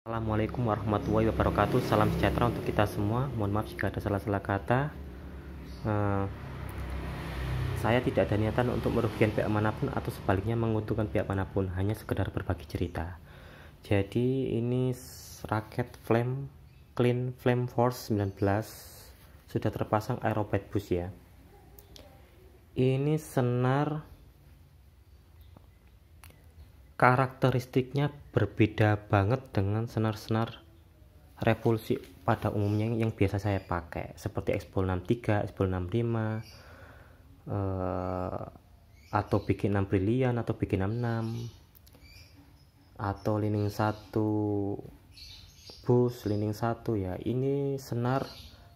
Assalamualaikum warahmatullahi wabarakatuh Salam sejahtera untuk kita semua Mohon maaf jika ada salah-salah kata uh, Saya tidak ada niatan untuk merugikan pihak manapun Atau sebaliknya menguntungkan pihak manapun Hanya sekedar berbagi cerita Jadi ini raket flame Clean Flame Force 19 Sudah terpasang aerobat bus ya Ini senar karakteristiknya berbeda banget dengan senar-senar revolusi pada umumnya yang, biasa saya pakai seperti x 63, x 65 eh, atau bikin 6 brilian atau bikin 66 atau lining 1 bus lining 1 ya ini senar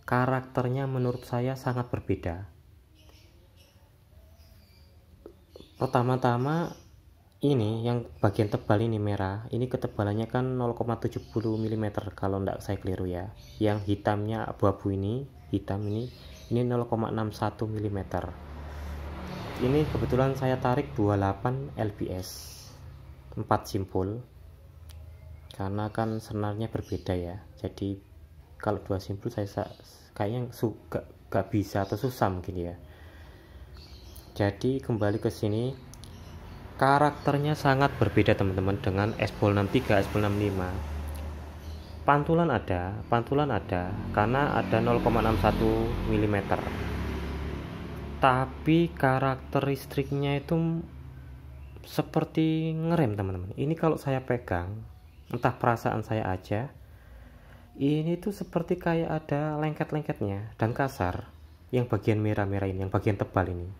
karakternya menurut saya sangat berbeda pertama-tama ini yang bagian tebal ini merah ini ketebalannya kan 0,70 mm kalau tidak saya keliru ya yang hitamnya abu-abu ini hitam ini ini 0,61 mm ini kebetulan saya tarik 28 lbs 4 simpul karena kan senarnya berbeda ya jadi kalau dua simpul saya kayaknya suka gak bisa atau susah mungkin ya jadi kembali ke sini karakternya sangat berbeda teman-teman dengan S-Ball 63, S-Ball 65 pantulan ada pantulan ada karena ada 0,61 mm tapi karakteristiknya itu seperti ngerem teman-teman ini kalau saya pegang entah perasaan saya aja ini tuh seperti kayak ada lengket-lengketnya dan kasar yang bagian merah-merah ini yang bagian tebal ini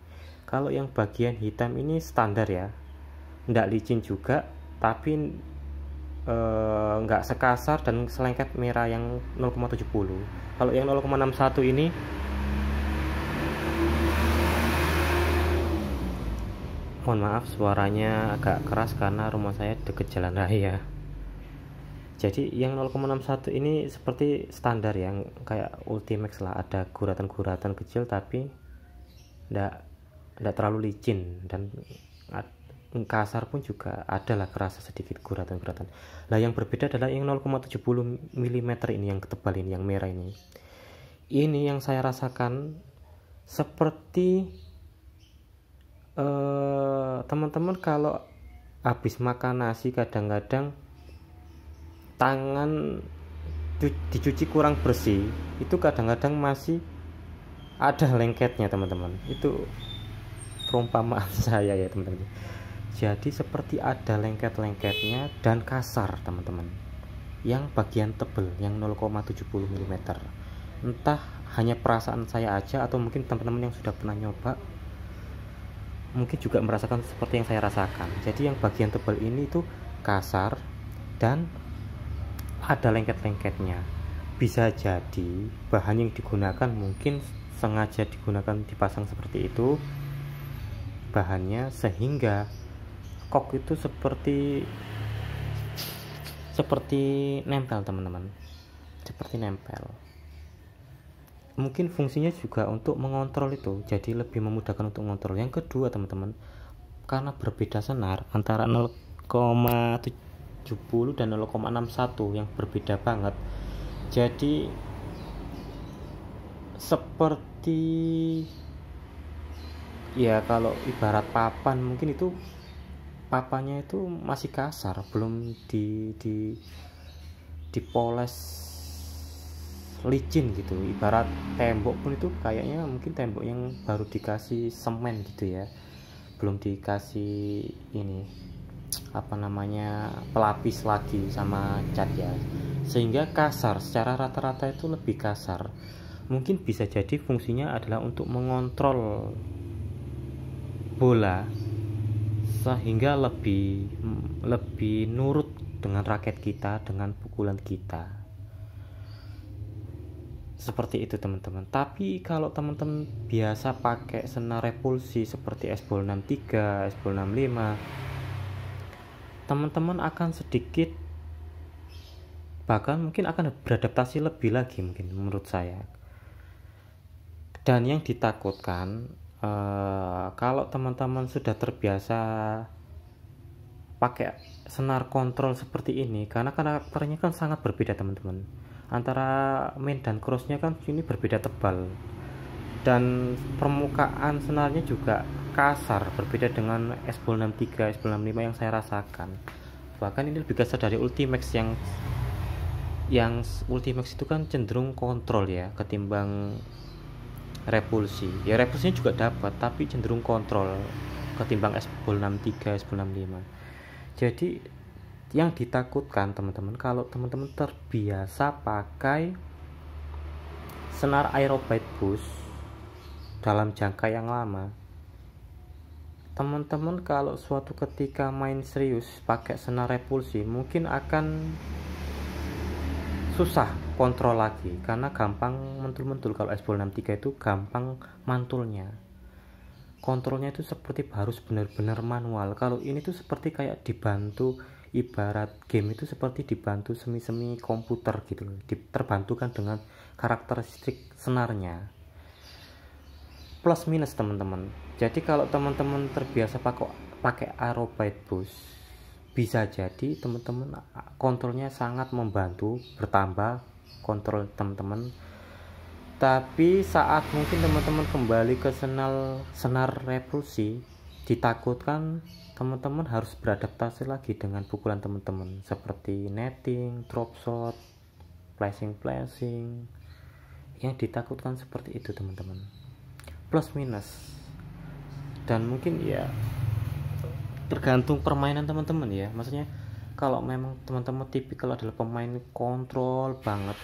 kalau yang bagian hitam ini standar ya nggak licin juga tapi nggak eh, nggak sekasar dan selengket merah yang 0,70 kalau yang 0,61 ini mohon maaf suaranya agak keras karena rumah saya deket jalan raya jadi yang 0,61 ini seperti standar yang kayak Ultimax lah ada guratan-guratan kecil tapi tidak ndak terlalu licin dan kasar pun juga adalah kerasa sedikit guratan-guratan. Nah yang berbeda adalah yang 0,70 mm ini yang tebal ini yang merah ini. Ini yang saya rasakan seperti eh, teman-teman kalau habis makan nasi kadang-kadang tangan dicuci kurang bersih itu kadang-kadang masih ada lengketnya teman-teman itu perumpamaan saya ya teman-teman jadi seperti ada lengket-lengketnya dan kasar teman-teman yang bagian tebel yang 0,70 mm entah hanya perasaan saya aja atau mungkin teman-teman yang sudah pernah nyoba mungkin juga merasakan seperti yang saya rasakan jadi yang bagian tebal ini itu kasar dan ada lengket-lengketnya bisa jadi bahan yang digunakan mungkin sengaja digunakan dipasang seperti itu bahannya sehingga kok itu seperti seperti nempel teman-teman seperti nempel mungkin fungsinya juga untuk mengontrol itu jadi lebih memudahkan untuk mengontrol yang kedua teman-teman karena berbeda senar antara 0,70 dan 0,61 yang berbeda banget jadi seperti ya kalau ibarat papan mungkin itu papanya itu masih kasar belum di di dipoles licin gitu ibarat tembok pun itu kayaknya mungkin tembok yang baru dikasih semen gitu ya belum dikasih ini apa namanya pelapis lagi sama cat ya sehingga kasar secara rata-rata itu lebih kasar mungkin bisa jadi fungsinya adalah untuk mengontrol bola sehingga lebih lebih nurut dengan raket kita dengan pukulan kita seperti itu teman-teman tapi kalau teman-teman biasa pakai senar repulsi seperti S-Ball 63, S-Ball 65 teman-teman akan sedikit bahkan mungkin akan beradaptasi lebih lagi mungkin menurut saya dan yang ditakutkan Eh, kalau teman-teman sudah terbiasa pakai senar kontrol seperti ini karena karakternya kan sangat berbeda teman-teman antara main dan crossnya kan ini berbeda tebal dan permukaan senarnya juga kasar berbeda dengan s 63 s 65 yang saya rasakan bahkan ini lebih kasar dari Ultimax yang yang Ultimax itu kan cenderung kontrol ya ketimbang repulsi ya repulsinya juga dapat tapi cenderung kontrol ketimbang s 163 63 s 165 65 jadi yang ditakutkan teman-teman kalau teman-teman terbiasa pakai senar aerobite bus dalam jangka yang lama teman-teman kalau suatu ketika main serius pakai senar repulsi mungkin akan susah kontrol lagi karena gampang mentul-mentul kalau S 63 itu gampang mantulnya kontrolnya itu seperti harus benar-benar manual kalau ini tuh seperti kayak dibantu ibarat game itu seperti dibantu semi-semi komputer gitu terbantukan dengan karakteristik senarnya plus minus teman-teman jadi kalau teman-teman terbiasa pakai pakai Aerobyte Boost bisa jadi teman-teman kontrolnya sangat membantu bertambah kontrol teman-teman tapi saat mungkin teman-teman kembali ke senal senar revolusi ditakutkan teman-teman harus beradaptasi lagi dengan pukulan teman-teman seperti netting, drop shot, flashing flashing yang ditakutkan seperti itu teman-teman plus minus dan mungkin ya tergantung permainan teman-teman ya maksudnya kalau memang teman-teman tipikal adalah pemain kontrol banget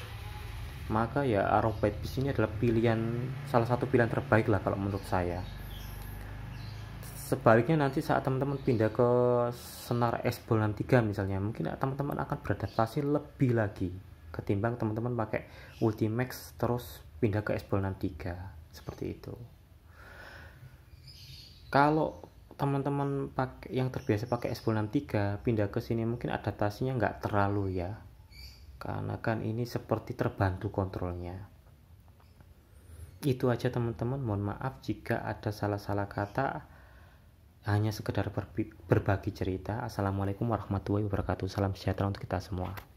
maka ya Arrowhead Beast ini adalah pilihan salah satu pilihan terbaik lah kalau menurut saya sebaliknya nanti saat teman-teman pindah ke senar S-Bolan 3 misalnya mungkin ya teman-teman akan beradaptasi lebih lagi ketimbang teman-teman pakai Ultimax terus pindah ke S-Bolan 3 seperti itu kalau teman-teman pakai yang terbiasa pakai s 63 pindah ke sini mungkin adaptasinya nggak terlalu ya karena kan ini seperti terbantu kontrolnya itu aja teman-teman mohon maaf jika ada salah-salah kata hanya sekedar berbagi cerita assalamualaikum warahmatullahi wabarakatuh salam sejahtera untuk kita semua